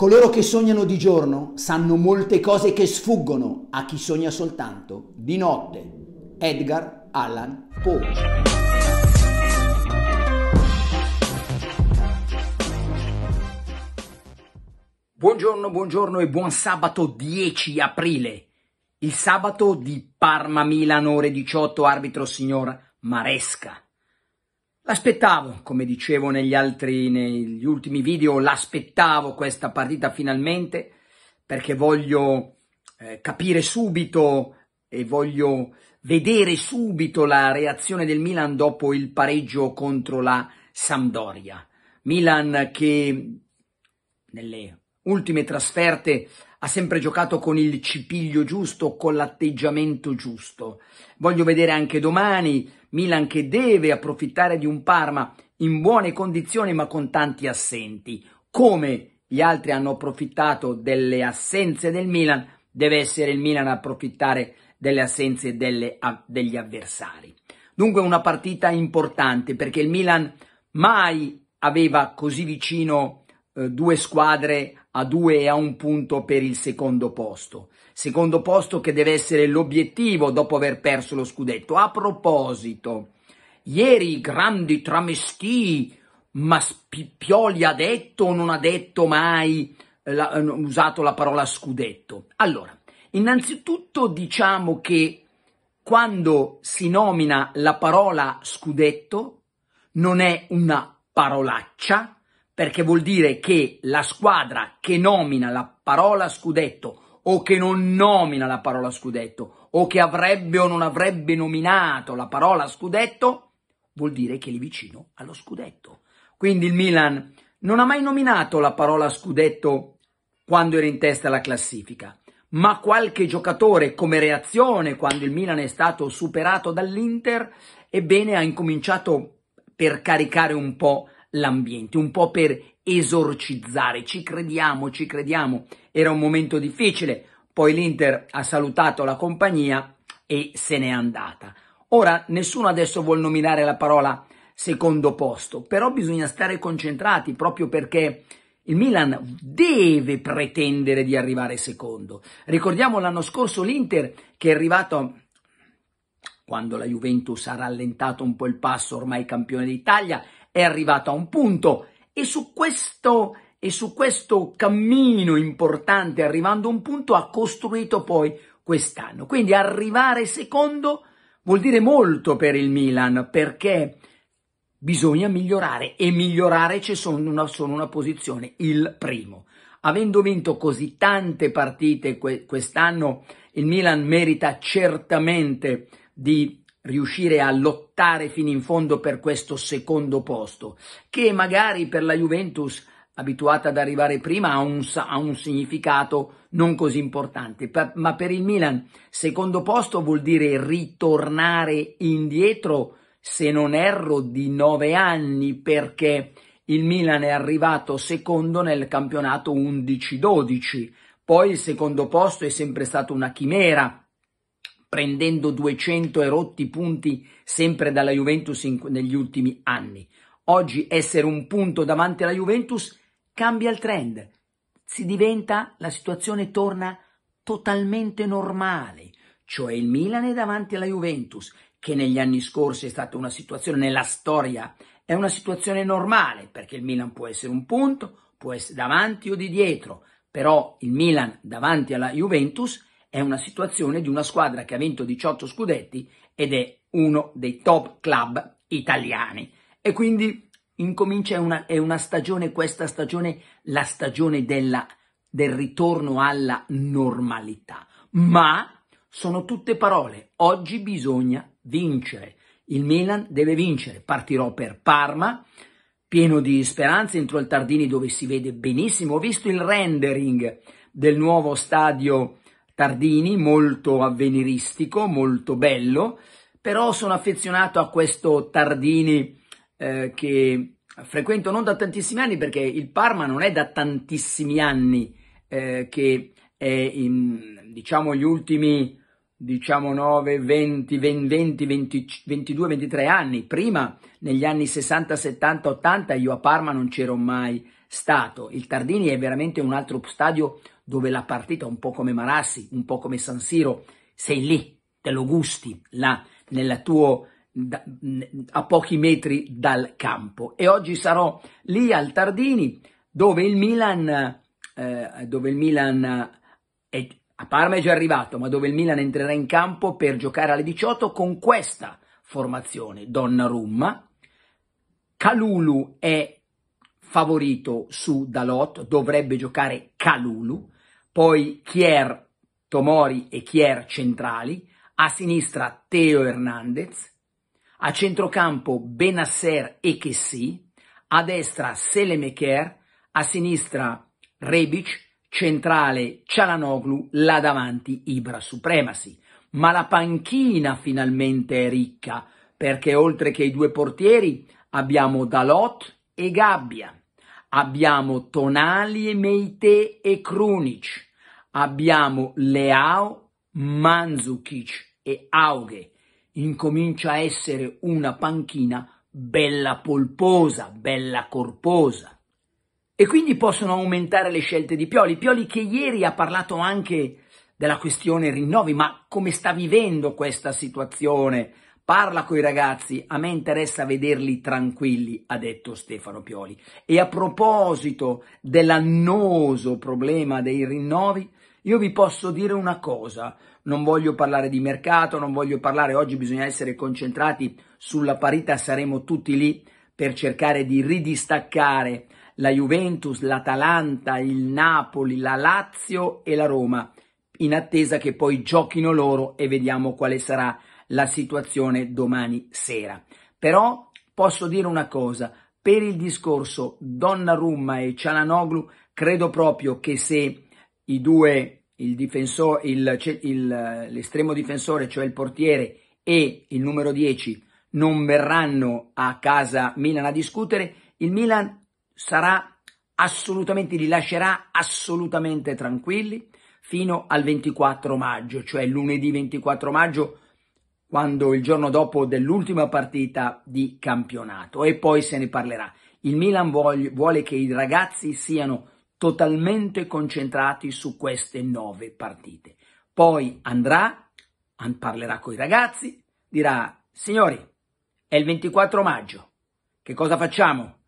Coloro che sognano di giorno sanno molte cose che sfuggono a chi sogna soltanto di notte. Edgar Allan Poe. Buongiorno, buongiorno e buon sabato 10 aprile. Il sabato di Parma Milano ore 18 arbitro signor Maresca. L'aspettavo, come dicevo negli altri, negli ultimi video, l'aspettavo questa partita finalmente perché voglio eh, capire subito e voglio vedere subito la reazione del Milan dopo il pareggio contro la Sampdoria. Milan che nelle ultime trasferte ha sempre giocato con il cipiglio giusto, con l'atteggiamento giusto. Voglio vedere anche domani Milan che deve approfittare di un Parma in buone condizioni ma con tanti assenti. Come gli altri hanno approfittato delle assenze del Milan, deve essere il Milan a approfittare delle assenze delle, a, degli avversari. Dunque una partita importante perché il Milan mai aveva così vicino eh, due squadre a due e a un punto per il secondo posto. Secondo posto che deve essere l'obiettivo dopo aver perso lo scudetto. A proposito, ieri i grandi tramestii, ma Pioli ha detto o non ha detto mai, la, eh, usato la parola scudetto. Allora, innanzitutto diciamo che quando si nomina la parola scudetto non è una parolaccia, perché vuol dire che la squadra che nomina la parola scudetto o che non nomina la parola scudetto o che avrebbe o non avrebbe nominato la parola scudetto vuol dire che è lì vicino allo scudetto. Quindi il Milan non ha mai nominato la parola scudetto quando era in testa alla classifica, ma qualche giocatore come reazione quando il Milan è stato superato dall'Inter, ebbene ha incominciato per caricare un po' l'ambiente, un po' per esorcizzare. Ci crediamo, ci crediamo. Era un momento difficile, poi l'Inter ha salutato la compagnia e se n'è andata. Ora, nessuno adesso vuol nominare la parola secondo posto, però bisogna stare concentrati proprio perché il Milan deve pretendere di arrivare secondo. Ricordiamo l'anno scorso l'Inter che è arrivato quando la Juventus ha rallentato un po' il passo, ormai campione d'Italia, è arrivato a un punto e su questo e su questo cammino importante, arrivando a un punto, ha costruito poi quest'anno. Quindi arrivare secondo vuol dire molto per il Milan perché bisogna migliorare e migliorare c'è solo una, solo una posizione, il primo. Avendo vinto così tante partite quest'anno, il Milan merita certamente di riuscire a lottare fino in fondo per questo secondo posto, che magari per la Juventus abituata ad arrivare prima ha un, ha un significato non così importante, per, ma per il Milan secondo posto vuol dire ritornare indietro, se non erro, di nove anni perché il Milan è arrivato secondo nel campionato 11-12, poi il secondo posto è sempre stato una chimera, prendendo 200 erotti punti sempre dalla Juventus in, negli ultimi anni. Oggi essere un punto davanti alla Juventus cambia il trend, si diventa, la situazione torna totalmente normale, cioè il Milan è davanti alla Juventus, che negli anni scorsi è stata una situazione nella storia, è una situazione normale, perché il Milan può essere un punto, può essere davanti o di dietro, però il Milan davanti alla Juventus è è una situazione di una squadra che ha vinto 18 scudetti ed è uno dei top club italiani. E quindi incomincia una, è una stagione, questa stagione, la stagione della, del ritorno alla normalità. Ma sono tutte parole. Oggi bisogna vincere. Il Milan deve vincere. Partirò per Parma, pieno di speranze, entro il Tardini dove si vede benissimo. Ho visto il rendering del nuovo stadio Tardini, molto avveniristico, molto bello, però sono affezionato a questo Tardini eh, che frequento non da tantissimi anni perché il Parma non è da tantissimi anni eh, che è in, diciamo, gli ultimi diciamo 9, 20, 20, 20, 22, 23 anni. Prima, negli anni 60, 70, 80, io a Parma non c'ero mai stato. Il Tardini è veramente un altro stadio dove la partita, un po' come Marassi, un po' come San Siro, sei lì, te lo gusti, là, nel tuo, da, a pochi metri dal campo. E oggi sarò lì al Tardini, dove il Milan, eh, dove il Milan è, a Parma è già arrivato, ma dove il Milan entrerà in campo per giocare alle 18 con questa formazione, Donnarumma, Calulu è favorito su Dalot, dovrebbe giocare Calulu, poi Chier Tomori e Chier centrali, a sinistra Teo Hernandez, a centrocampo Benasser e Kessi, a destra Selemeker, a sinistra Rebic, centrale Cialanoglu, là davanti Ibra Supremacy. Ma la panchina finalmente è ricca, perché oltre che i due portieri abbiamo Dalot e Gabbia abbiamo Tonali e Meite e Krunic, abbiamo Leao, Manzukic e Auge. Incomincia a essere una panchina bella polposa, bella corposa. E quindi possono aumentare le scelte di Pioli. Pioli che ieri ha parlato anche della questione rinnovi, ma come sta vivendo questa situazione? Parla con i ragazzi, a me interessa vederli tranquilli, ha detto Stefano Pioli. E a proposito dell'annoso problema dei rinnovi, io vi posso dire una cosa, non voglio parlare di mercato, non voglio parlare, oggi bisogna essere concentrati sulla parità, saremo tutti lì per cercare di ridistaccare la Juventus, l'Atalanta, il Napoli, la Lazio e la Roma, in attesa che poi giochino loro e vediamo quale sarà il la situazione domani sera. Però posso dire una cosa, per il discorso Donna Rumma e Cialanoglu, credo proprio che se i due, il difensore, il, il, l'estremo difensore, cioè il portiere e il numero 10, non verranno a casa Milan a discutere, il Milan sarà assolutamente, li lascerà assolutamente tranquilli fino al 24 maggio, cioè lunedì 24 maggio, quando il giorno dopo dell'ultima partita di campionato e poi se ne parlerà. Il Milan vuole, vuole che i ragazzi siano totalmente concentrati su queste nove partite. Poi andrà, parlerà con i ragazzi, dirà signori, è il 24 maggio, che cosa facciamo?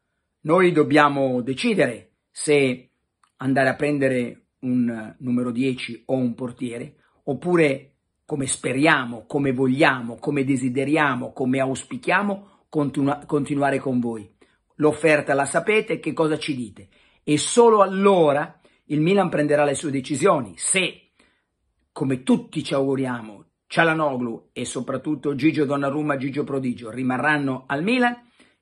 Noi dobbiamo decidere se andare a prendere un numero 10 o un portiere, oppure come speriamo, come vogliamo, come desideriamo, come auspichiamo continu- continuare con voi. L'offerta la sapete, che cosa ci dite? E solo allora il Milan prenderà le sue decisioni se, come tutti ci auguriamo, Cialanoglu e soprattutto Gigio Donnarumma, Gigio Prodigio rimarranno al Milan,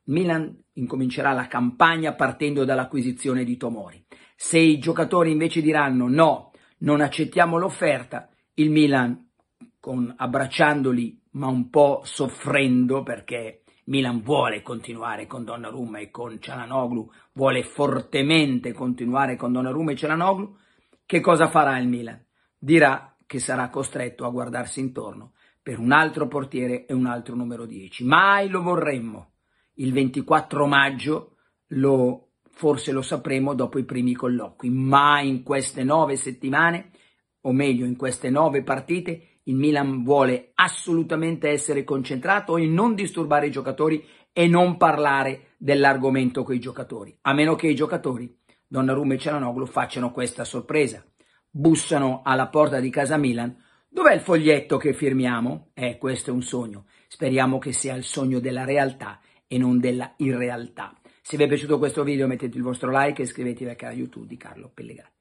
Milan incomincerà la campagna partendo dall'acquisizione di Tomori. Se i giocatori invece diranno no, non accettiamo l'offerta, il Milan con, abbracciandoli ma un po' soffrendo perché Milan vuole continuare con Donnarumma e con Cialanoglu, vuole fortemente continuare con Donnarumma e Cialanoglu, che cosa farà il Milan? Dirà che sarà costretto a guardarsi intorno per un altro portiere e un altro numero 10. Mai lo vorremmo. Il 24 maggio lo forse lo sapremo dopo i primi colloqui, ma in queste nove settimane, o meglio in queste nove partite, il Milan vuole assolutamente essere concentrato e non disturbare i giocatori e non parlare dell'argomento con i giocatori, a meno che i giocatori, Donnarumma e Cialanoglu, facciano questa sorpresa. Bussano alla porta di casa Milan, dov'è il foglietto che firmiamo? Eh, questo è un sogno. Speriamo che sia il sogno della realtà e non della irrealtà. Se vi è piaciuto questo video mettete il vostro like e iscrivetevi al canale YouTube di Carlo Pellegrini.